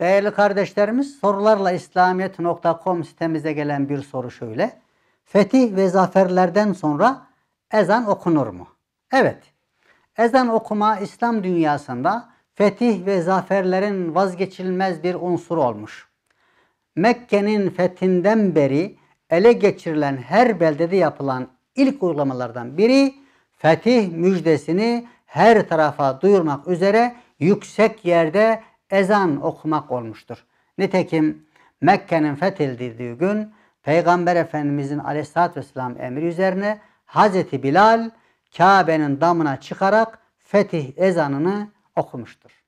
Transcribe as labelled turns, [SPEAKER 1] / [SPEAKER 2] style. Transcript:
[SPEAKER 1] Değerli kardeşlerimiz sorularla İslamiyet.com sitemize gelen bir soru şöyle. Fetih ve zaferlerden sonra ezan okunur mu? Evet. Ezan okuma İslam dünyasında fetih ve zaferlerin vazgeçilmez bir unsur olmuş. Mekke'nin fethinden beri ele geçirilen her beldede yapılan ilk uygulamalardan biri fetih müjdesini her tarafa duyurmak üzere yüksek yerde ezan okumak olmuştur. Nitekim Mekke'nin fethedildiği gün Peygamber Efendimizin aleyhissalatü vesselam emri üzerine Hazreti Bilal Kabe'nin damına çıkarak fetih ezanını okumuştur.